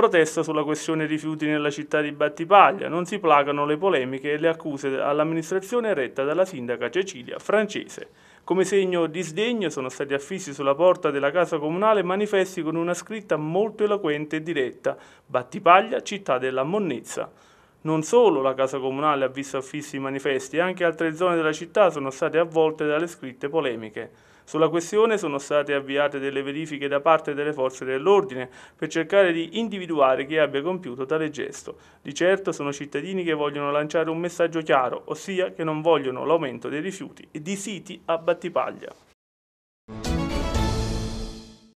protesta sulla questione rifiuti nella città di Battipaglia, non si placano le polemiche e le accuse all'amministrazione retta dalla sindaca Cecilia Francese. Come segno di sdegno sono stati affissi sulla porta della casa comunale manifesti con una scritta molto eloquente e diretta Battipaglia, città della monnezza. Non solo la casa comunale ha visto affissi i manifesti, anche altre zone della città sono state avvolte dalle scritte polemiche. Sulla questione sono state avviate delle verifiche da parte delle forze dell'ordine per cercare di individuare chi abbia compiuto tale gesto. Di certo sono cittadini che vogliono lanciare un messaggio chiaro, ossia che non vogliono l'aumento dei rifiuti e di siti a battipaglia.